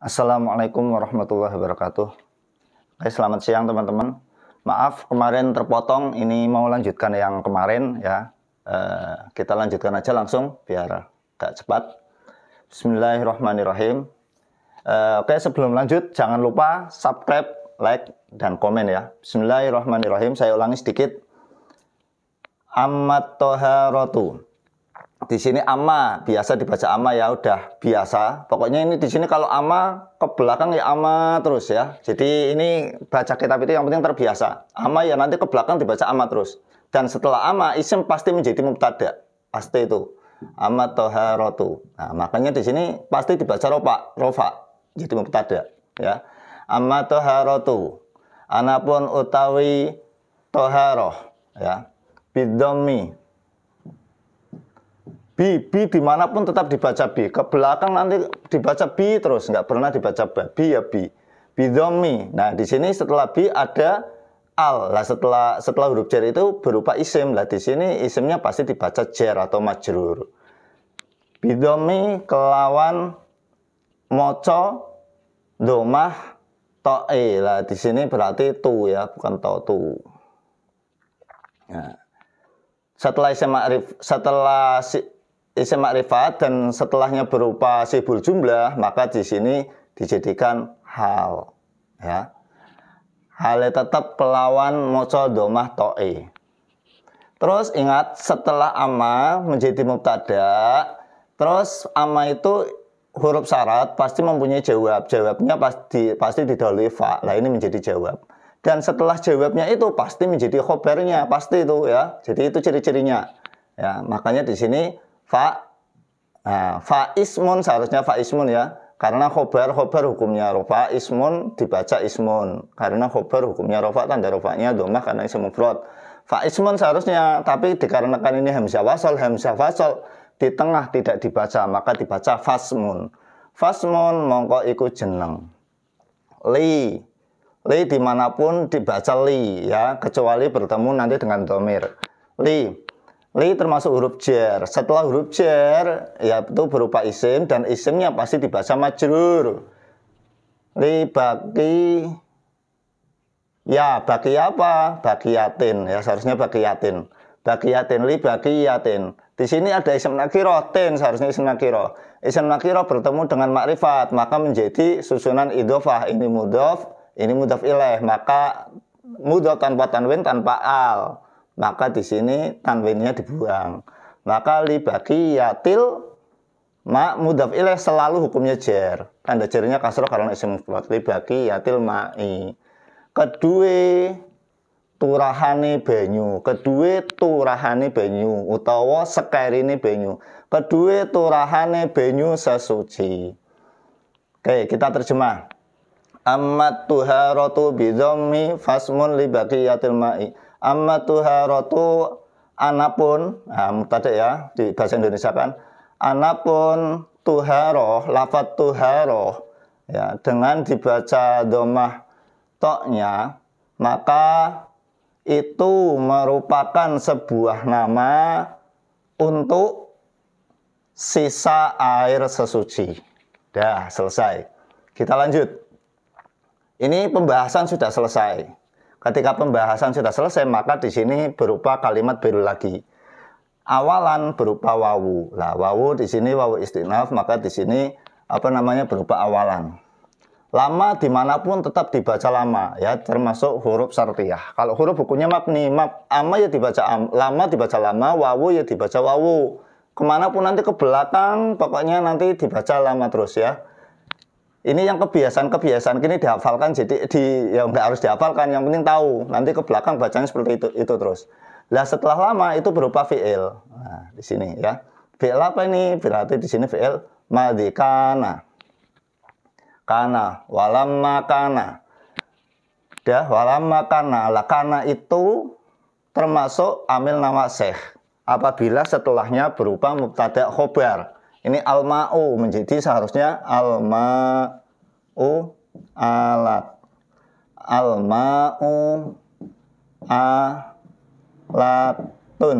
Assalamualaikum warahmatullahi wabarakatuh. Oke, selamat siang teman-teman. Maaf kemarin terpotong, ini mau lanjutkan yang kemarin ya. E, kita lanjutkan aja langsung biar gak cepat. Bismillahirrahmanirrahim. E, oke, sebelum lanjut jangan lupa subscribe, like, dan komen ya. Bismillahirrahmanirrahim. Saya ulangi sedikit. Amat toharotu di sini ama biasa dibaca ama ya udah biasa pokoknya ini di sini kalau ama ke belakang ya ama terus ya jadi ini baca kitab itu yang penting terbiasa ama ya nanti ke belakang dibaca ama terus dan setelah ama isim pasti menjadi mubtada pasti itu ama toharotu nah makanya di sini pasti dibaca rofa rofa jadi mubtada ya ama toharotu anapun utawi toharoh ya bidomi B, B dimanapun tetap dibaca B. ke belakang nanti dibaca B terus nggak pernah dibaca B. B ya B. B. domi. nah di sini setelah B ada al lah setelah setelah huruf jar itu berupa isim lah di sini isimnya pasti dibaca jar atau majrur domi kelawan moco domah to'e lah di sini berarti tu ya bukan to tu nah. setelah isim ma'rif setelah si, isim makrifat dan setelahnya berupa sibul jumlah, maka di sini dijadikan hal. Ya. Hal tetap pelawan moco domah to'e. Terus ingat setelah ama menjadi mubtada, terus ama itu huruf syarat pasti mempunyai jawab. Jawabnya pasti pasti didahului fa. Lah ini menjadi jawab. Dan setelah jawabnya itu pasti menjadi khobarnya, pasti itu ya. Jadi itu ciri-cirinya. Ya, makanya di sini fa nah, fa ismun seharusnya fa ismun ya karena khobar khobar hukumnya rofa ismun dibaca ismun karena khobar hukumnya rofa tanda rofanya doma karena isim mufrad fa ismun seharusnya tapi dikarenakan ini hamzah wasal hamzah wasal di tengah tidak dibaca maka dibaca fasmun fasmun mongko iku jeneng li li dimanapun dibaca li ya kecuali bertemu nanti dengan domir li Li termasuk huruf jer. Setelah huruf jer, ya, itu berupa isim dan isimnya pasti dibaca majrur. Li bagi ya bagi apa? Bagi yatin ya seharusnya bagi yatin. Bagi yatin li bagi yatin. Di sini ada isim nakiro, ten seharusnya isim nakiro. Isim nakiro bertemu dengan makrifat, maka menjadi susunan idofah. Ini mudof, ini mudof ilaih, maka mudof tanpa tanwin tanpa al maka di sini tanwinnya dibuang. Maka li yatil ma mudaf ilaih selalu hukumnya jer. Tanda jernya kasroh karena isim mufrad. Li baki yatil ma'i. Kedua turahani banyu, kedua turahani banyu utawa sekerine banyu. Kedua turahani banyu sesuci. Oke, kita terjemah. Amat tuharatu bidhammi fasmun li yatil ma'i amma tuharatu anapun nah, tadi ya di bahasa Indonesia kan anapun tuharoh lafat tuharoh ya dengan dibaca domah toknya maka itu merupakan sebuah nama untuk sisa air sesuci. Dah selesai. Kita lanjut. Ini pembahasan sudah selesai. Ketika pembahasan sudah selesai, maka di sini berupa kalimat baru lagi. Awalan berupa wawu. Lah, wawu di sini wawu istinaf, maka di sini apa namanya berupa awalan. Lama dimanapun tetap dibaca lama, ya termasuk huruf sartiyah. Kalau huruf bukunya nih map ama ya dibaca am, lama dibaca lama, wawu ya dibaca wawu. Kemanapun nanti ke belakang, pokoknya nanti dibaca lama terus ya ini yang kebiasaan-kebiasaan ini dihafalkan jadi di ya nggak harus dihafalkan yang penting tahu nanti ke belakang bacanya seperti itu itu terus lah setelah lama itu berupa fiil nah, di sini ya fiil apa ini berarti di sini fiil madhi kana kana walamma kana ya walamma kana lah kana itu termasuk amil nama sekh apabila setelahnya berupa mubtada khobar ini al-ma'u menjadi seharusnya al-ma'u alat. Al-ma'u alatun.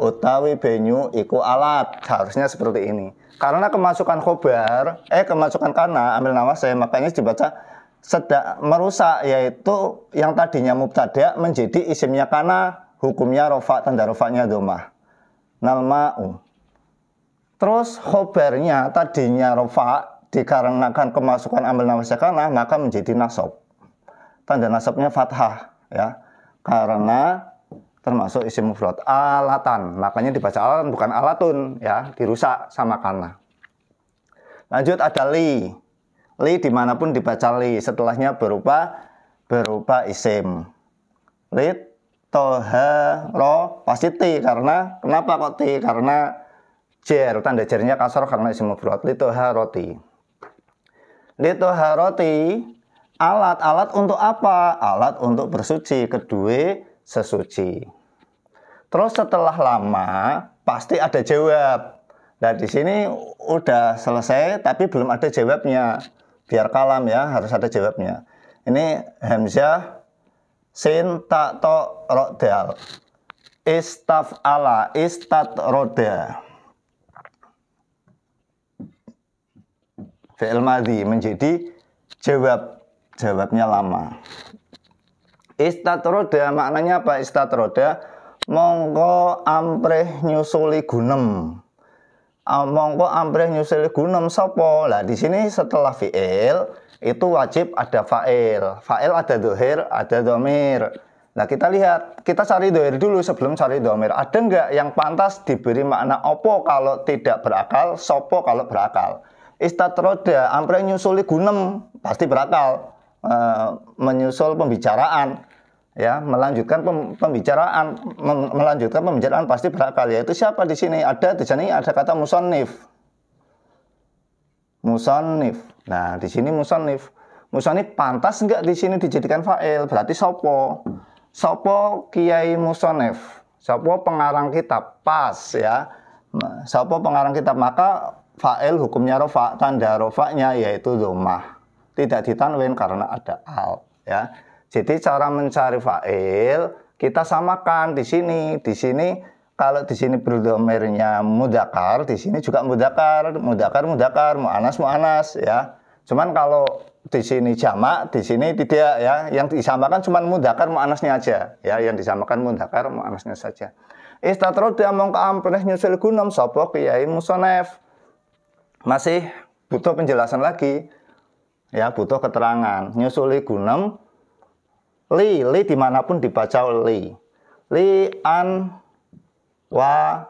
Utawi benyu iku alat. Seharusnya seperti ini. Karena kemasukan khobar, eh kemasukan karena ambil nama saya makanya dibaca sedak merusak yaitu yang tadinya mubtada menjadi isimnya karena hukumnya rofa tanda rofanya domah nalma'u Terus khobarnya tadinya rofa dikarenakan kemasukan ambil nama sekana maka menjadi nasab. Tanda nasabnya fathah ya. Karena termasuk isim mufrad alatan. Makanya dibaca alatan bukan alatun ya, dirusak sama karena Lanjut ada li. Li dimanapun dibaca li, setelahnya berupa berupa isim. Li toha ro pasti t karena kenapa kok t karena jer tanda jernya kasar karena isim toha roti. haroti toha roti, alat-alat untuk apa alat untuk bersuci kedua sesuci terus setelah lama pasti ada jawab Nah di sini udah selesai tapi belum ada jawabnya. Biar kalam ya harus ada jawabnya. Ini Hamzah sin tak to rodal istaf ala istat roda. fi'il madhi menjadi jawab jawabnya lama istatroda maknanya apa istatroda mongko ampreh nyusuli gunem ah, mongko ampreh nyusuli gunem sopo lah di sini setelah fi'il itu wajib ada fa'il fa'il ada dohir ada domir nah kita lihat kita cari dohir dulu sebelum cari domir ada nggak yang pantas diberi makna opo kalau tidak berakal sopo kalau berakal istat roda ampre nyusuli gunem pasti berakal e, eh, menyusul pembicaraan ya melanjutkan pem, pembicaraan mem, melanjutkan pembicaraan pasti berakal yaitu siapa di sini ada di sini ada kata musonif musonif nah di sini musonif musonif pantas nggak di sini dijadikan fa'il berarti sopo sopo kiai musonif sopo pengarang kitab pas ya nah, sopo pengarang kitab maka fa'il hukumnya rofa, tanda rofaknya yaitu domah. Tidak ditanwin karena ada al. Ya. Jadi cara mencari fa'il kita samakan di sini. Di sini kalau di sini berdomernya mudakar, di sini juga mudakar, mudakar, mudakar, muanas, muanas, ya. Cuman kalau di sini jamak, di sini tidak ya. Yang disamakan cuma mudakar muanasnya aja, ya. Yang disamakan mudakar muanasnya saja. Istatrod dia mongka ampenes nyusul gunam sapa kiai musonef masih butuh penjelasan lagi ya butuh keterangan nyusuli gunem li li dimanapun dibaca li li an wa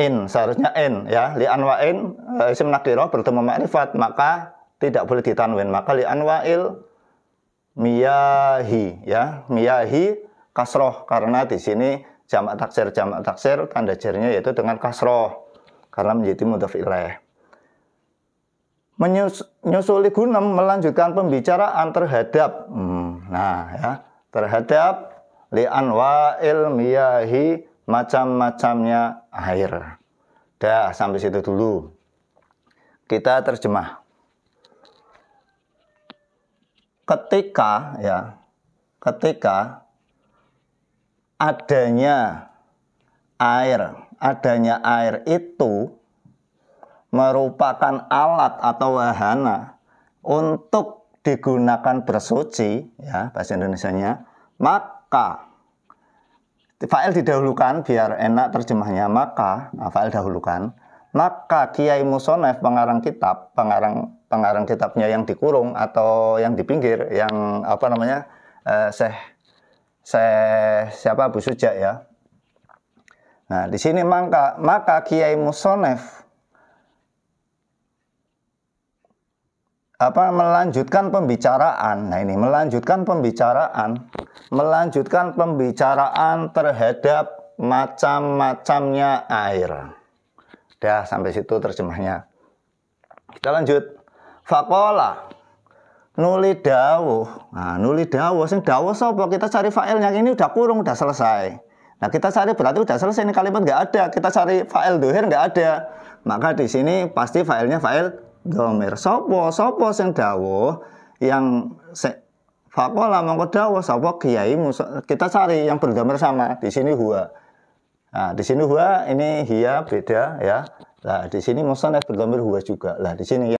in seharusnya in ya li an wa in e, isim nakiro bertemu makrifat maka tidak boleh ditanwin maka li an wa il miyahi ya miyahi kasroh karena di sini jamak taksir jamak taksir tanda jarinya yaitu dengan kasroh karena menjadi mudhaf ilaih. Menyusuli gunam melanjutkan pembicaraan terhadap hmm, nah ya, terhadap anwa ilmiyahi macam-macamnya air. Dah, sampai situ dulu. Kita terjemah. Ketika ya, ketika adanya air adanya air itu merupakan alat atau wahana untuk digunakan bersuci ya bahasa Indonesia-nya maka fa'il didahulukan biar enak terjemahnya maka nah, fa'il dahulukan maka Kiai Musonef pengarang kitab pengarang pengarang kitabnya yang dikurung atau yang di pinggir yang apa namanya eh, seh, seh, siapa bu Suja ya Nah, di sini maka, maka Kiai Musonef apa melanjutkan pembicaraan. Nah, ini melanjutkan pembicaraan, melanjutkan pembicaraan terhadap macam-macamnya air. Dah sampai situ terjemahnya. Kita lanjut. Fakola nuli dawuh. Nah, nuli dawuh sing dawuh sapa? Kita cari failnya ini udah kurung, udah selesai. Nah kita cari berarti udah selesai ini kalimat nggak ada. Kita cari file dohir nggak ada. Maka di sini pasti filenya file domir. Sopo, sopo sing dawuh yang se, fakola mongko dawuh sopo kiai kita cari yang berdomir sama. Di sini huwa. Nah, di sini huwa ini hia beda ya. Nah, di sini musonef berdomir huwa juga. Lah di sini